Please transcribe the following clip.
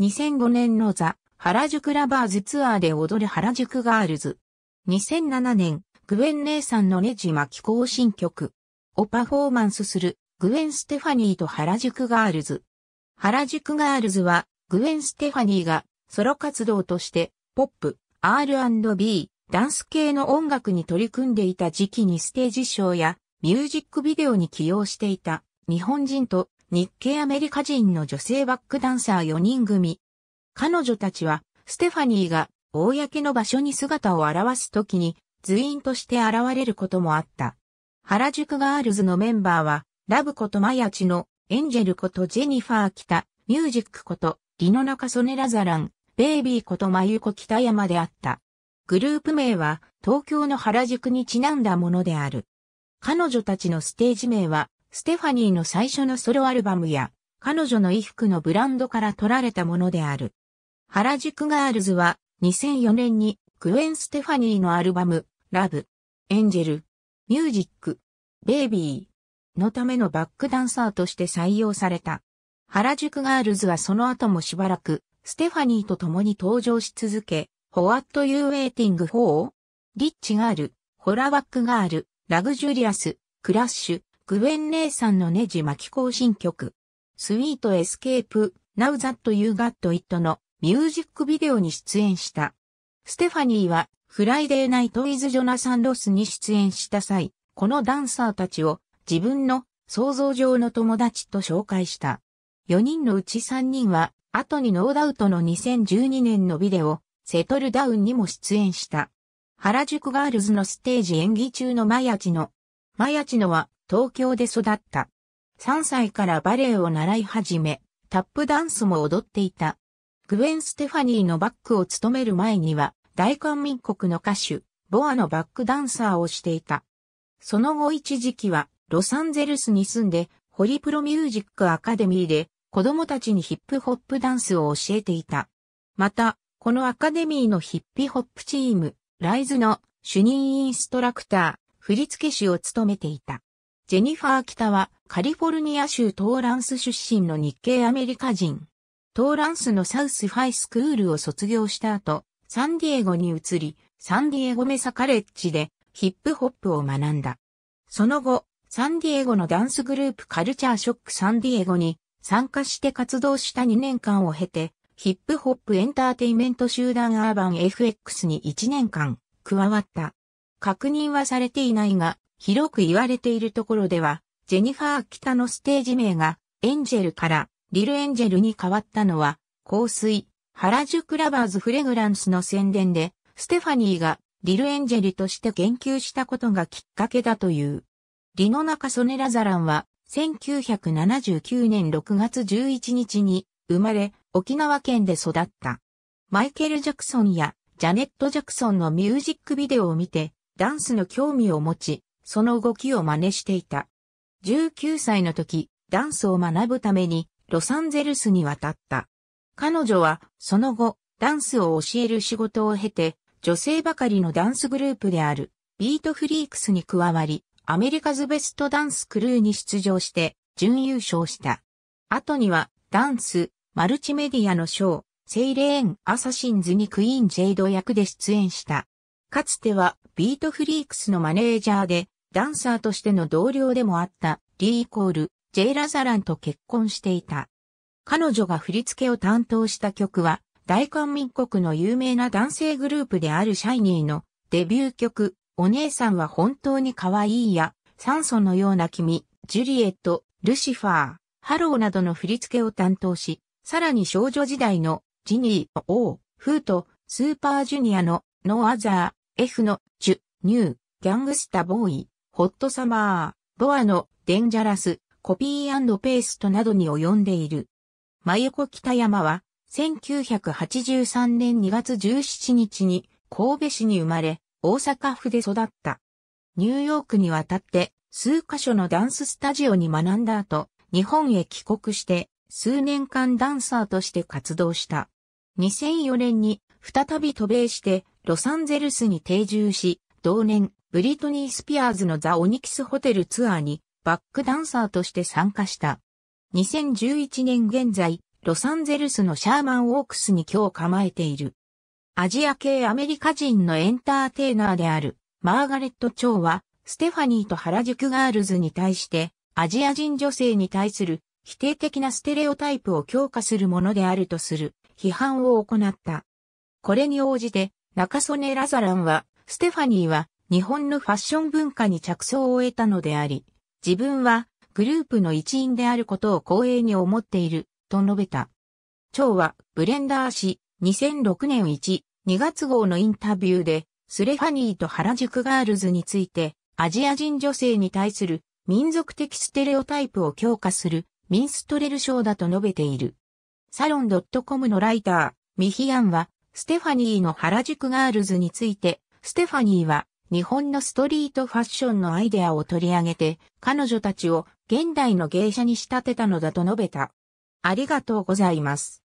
2005年のザ・原宿ラバーズツアーで踊る原宿ガールズ。2007年、グエン姉さんのネジ巻き更新曲。をパフォーマンスする、グエン・ステファニーと原宿ガールズ。原宿ガールズは、グエン・ステファニーが、ソロ活動として、ポップ、R&B、ダンス系の音楽に取り組んでいた時期にステージショーや、ミュージックビデオに起用していた、日本人と日系アメリカ人の女性バックダンサー4人組。彼女たちは、ステファニーが、公の場所に姿を現すときに、随員として現れることもあった。原宿ガールズのメンバーは、ラブことマヤチの、エンジェルことジェニファー北、ミュージックこと、リノナカソネラザラン、ベイビーことマユコ北山であった。グループ名は東京の原宿にちなんだものである。彼女たちのステージ名はステファニーの最初のソロアルバムや、彼女の衣服のブランドから取られたものである。原宿ガールズは、2004年に、クエン・ステファニーのアルバム、ラブ、エンジェル、ミュージック、ベイビーのためのバックダンサーとして採用された。原宿ガールズはその後もしばらく、ステファニーと共に登場し続け、ホワット・ユー・ウェイティング・フォーリッチガール、ホラバックガール、ラグジュリアス、クラッシュ、グウェン・レイさんのネジ巻き更新曲、スイート・エスケープ、ナウ・ザット・ユー・ガット・イットのミュージックビデオに出演した。ステファニーは、フライデー・ナイト・イズ・ジョナサン・ロスに出演した際、このダンサーたちを自分の想像上の友達と紹介した。4人のうち3人は、後にノーダウトの2012年のビデオ、セトルダウンにも出演した。原宿ガールズのステージ演技中のマヤチノ。マヤチノは東京で育った。3歳からバレエを習い始め、タップダンスも踊っていた。グウェン・ステファニーのバックを務める前には、大韓民国の歌手、ボアのバックダンサーをしていた。その後一時期は、ロサンゼルスに住んで、ホリプロミュージックアカデミーで、子供たちにヒップホップダンスを教えていた。また、このアカデミーのヒップホップチーム、ライズの主任インストラクター、振付師を務めていた。ジェニファー・北はカリフォルニア州トーランス出身の日系アメリカ人。トーランスのサウスハイスクールを卒業した後、サンディエゴに移り、サンディエゴメサカレッジでヒップホップを学んだ。その後、サンディエゴのダンスグループカルチャーショックサンディエゴに参加して活動した2年間を経て、ヒップホップエンターテイメント集団アーバン FX に1年間加わった。確認はされていないが、広く言われているところでは、ジェニファー・北のステージ名がエンジェルからリル・エンジェルに変わったのは、香水、原宿ラバーズ・フレグランスの宣伝で、ステファニーがリル・エンジェルとして言及したことがきっかけだという。リノナカ・ソネラザランは、1979年6月11日に生まれ、沖縄県で育った。マイケル・ジャクソンやジャネット・ジャクソンのミュージックビデオを見て、ダンスの興味を持ち、その動きを真似していた。19歳の時、ダンスを学ぶためにロサンゼルスに渡った。彼女はその後、ダンスを教える仕事を経て、女性ばかりのダンスグループであるビートフリークスに加わり、アメリカズベストダンスクルーに出場して準優勝した。後にはダンス、マルチメディアのショー、セイレーン・アサシンズにクイーン・ジェイド役で出演した。かつてはビートフリークスのマネージャーでダンサーとしての同僚でもあったリー・コール、ジェイ・ラザランと結婚していた。彼女が振り付けを担当した曲は、大韓民国の有名な男性グループであるシャイニーのデビュー曲、お姉さんは本当に可愛いや、酸素のような君、ジュリエット、ルシファー、ハローなどの振り付けを担当し、さらに少女時代のジニー、オー、フーとスーパージュニアのノーアザー、F のジュ、ニュー、ギャングスタボーイ、ホットサマー、ボアのデンジャラス、コピーペーストなどに及んでいる。真横北山は、1983年2月17日に神戸市に生まれ、大阪府で育った。ニューヨークに渡って数カ所のダンススタジオに学んだ後、日本へ帰国して数年間ダンサーとして活動した。2004年に再び渡米してロサンゼルスに定住し、同年ブリトニー・スピアーズのザ・オニキスホテルツアーにバックダンサーとして参加した。2011年現在、ロサンゼルスのシャーマン・オークスに今日構えている。アジア系アメリカ人のエンターテイナーであるマーガレット・チョウは、ステファニーと原宿ガールズに対して、アジア人女性に対する否定的なステレオタイプを強化するものであるとする批判を行った。これに応じて、中曽根ラザランは、ステファニーは日本のファッション文化に着想を得たのであり、自分はグループの一員であることを光栄に思っている、と述べた。蝶は、ブレンダー氏、2006年1、2月号のインタビューで、スレファニーと原宿ガールズについて、アジア人女性に対する民族的ステレオタイプを強化するミンストレル賞だと述べている。サロン .com のライター、ミヒアンは、ステファニーの原宿ガールズについて、ステファニーは日本のストリートファッションのアイデアを取り上げて、彼女たちを現代の芸者に仕立てたのだと述べた。ありがとうございます。